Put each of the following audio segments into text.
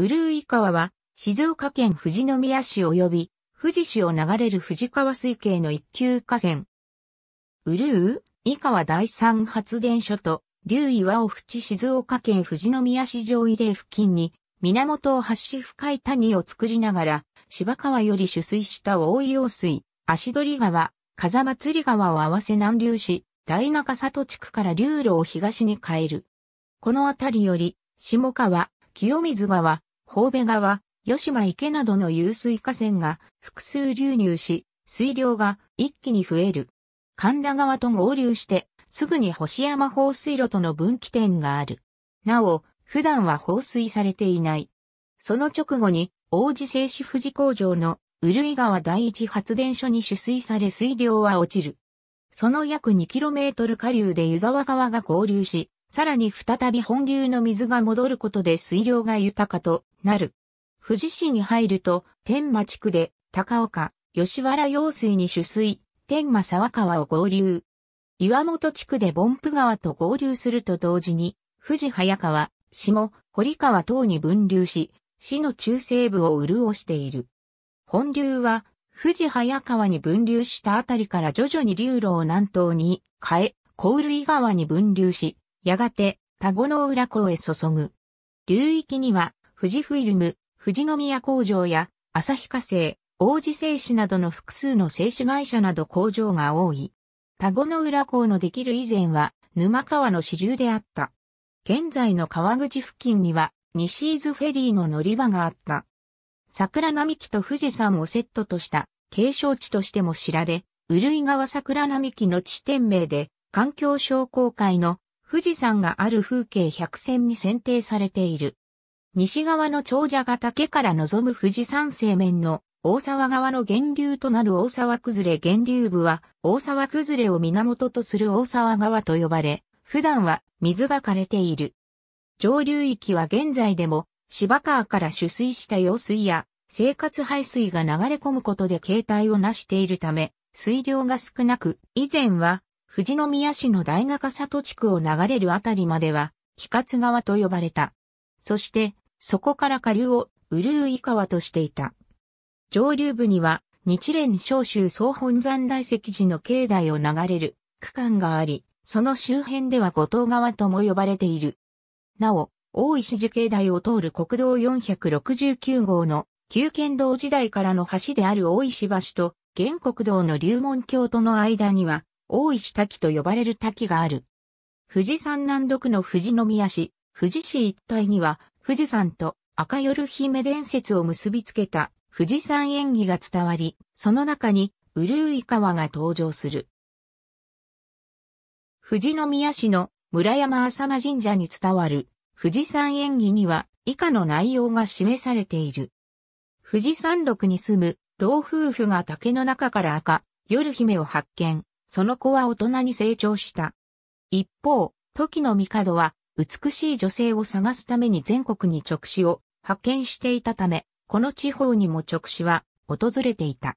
ウルーイ川は、静岡県富士宮市及び、富士市を流れる富士川水系の一級河川。ウルーイ川第三発電所と、竜岩を淵静岡県富士宮市上慰で付近に、源を発し深い谷を作りながら、芝川より取水した大井用水、足取川、風祭川を合わせ南流し、大中里地区から流路を東に変える。この辺りより、下川、清水川、神戸川、吉間池などの湧水河川が複数流入し、水量が一気に増える。神田川と合流して、すぐに星山放水路との分岐点がある。なお、普段は放水されていない。その直後に、王子製紙富士工場の潤井川第一発電所に取水され水量は落ちる。その約 2km 下流で湯沢川が合流し、さらに再び本流の水が戻ることで水量が豊かとなる。富士市に入ると、天馬地区で、高岡、吉原用水に取水、天馬沢川を合流。岩本地区でンプ川と合流すると同時に、富士早川、下、堀川等に分流し、市の中西部を潤している。本流は、富士早川に分流したあたりから徐々に流路を南東に変え、小売川に分流し、やがて、田子の浦湖へ注ぐ。流域には、富士フィルム、富士宮工場や、旭化成、王子製紙などの複数の製紙会社など工場が多い。田子の浦港のできる以前は、沼川の支流であった。現在の川口付近には、西伊豆フェリーの乗り場があった。桜並木と富士山をセットとした景勝地としても知られ、潤井川桜並木の地点名で、環境商工会の富士山がある風景100選に選定されている。西側の長者ヶ岳から望む富士山西面の大沢川の源流となる大沢崩れ源流部は大沢崩れを源とする大沢川と呼ばれ、普段は水が枯れている。上流域は現在でも芝川から取水した用水や生活排水が流れ込むことで形態を成しているため、水量が少なく、以前は富士宮市の大中里地区を流れるあたりまでは、気活川と呼ばれた。そして、そこから下流をウルーイ川としていた。上流部には、日蓮召州総本山大石寺の境内を流れる区間があり、その周辺では五島川とも呼ばれている。なお、大石寺境内を通る国道469号の旧県道時代からの橋である大石橋と原国道の龍門橋との間には大石滝と呼ばれる滝がある。富士山南麓の富士宮市、富士市一帯には富士山と赤夜姫伝説を結びつけた富士山演技が伝わり、その中にうるうい川が登場する。富士宮市の村山浅間神社に伝わる富士山演技には以下の内容が示されている。富士山麓に住む老夫婦が竹の中から赤、夜姫を発見、その子は大人に成長した。一方、時の帝は美しい女性を探すために全国に直視を派遣していたため、この地方にも直視は訪れていた。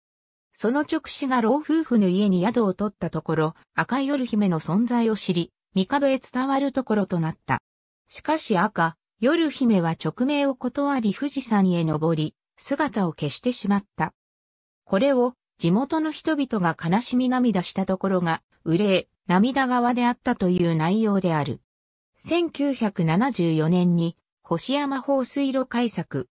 その直視が老夫婦の家に宿を取ったところ、赤い夜姫の存在を知り、帝へ伝わるところとなった。しかし赤、夜姫は直命を断り富士山へ登り、姿を消してしまった。これを地元の人々が悲しみ涙したところが、憂い、涙側であったという内容である。1974年に、星山放水路開削。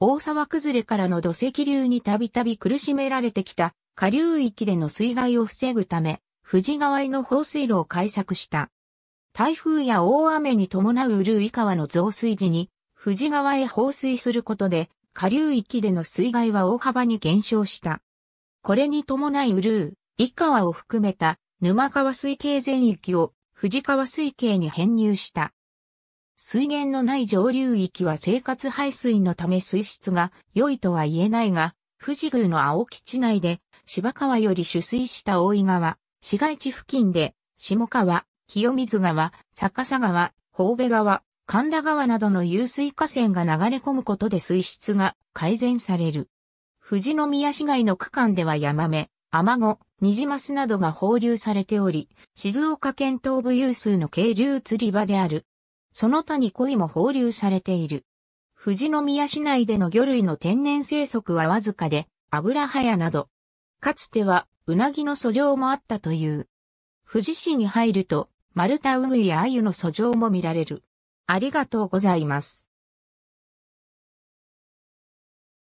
大沢崩れからの土石流にたびたび苦しめられてきた下流域での水害を防ぐため、富士川への放水路を開削した。台風や大雨に伴うルイ川の増水時に、富士川へ放水することで、下流域での水害は大幅に減少した。これに伴いウルー、イ川を含めた沼川水系全域を藤川水系に編入した。水源のない上流域は生活排水のため水質が良いとは言えないが、富士宮の青木地内で芝川より取水した大井川、市街地付近で下川、清水川、逆さ川、宝部川、神田川などの湧水河川が流れ込むことで水質が改善される。富士宮市街の区間ではヤマメ、アマゴ、ニジマスなどが放流されており、静岡県東部有数の渓流釣り場である。その他に鯉も放流されている。富士宮市内での魚類の天然生息はわずかで、油はやなど。かつては、うなぎの素状もあったという。富士市に入ると、丸太ウぐイやアユの素状も見られる。ありがとうございます。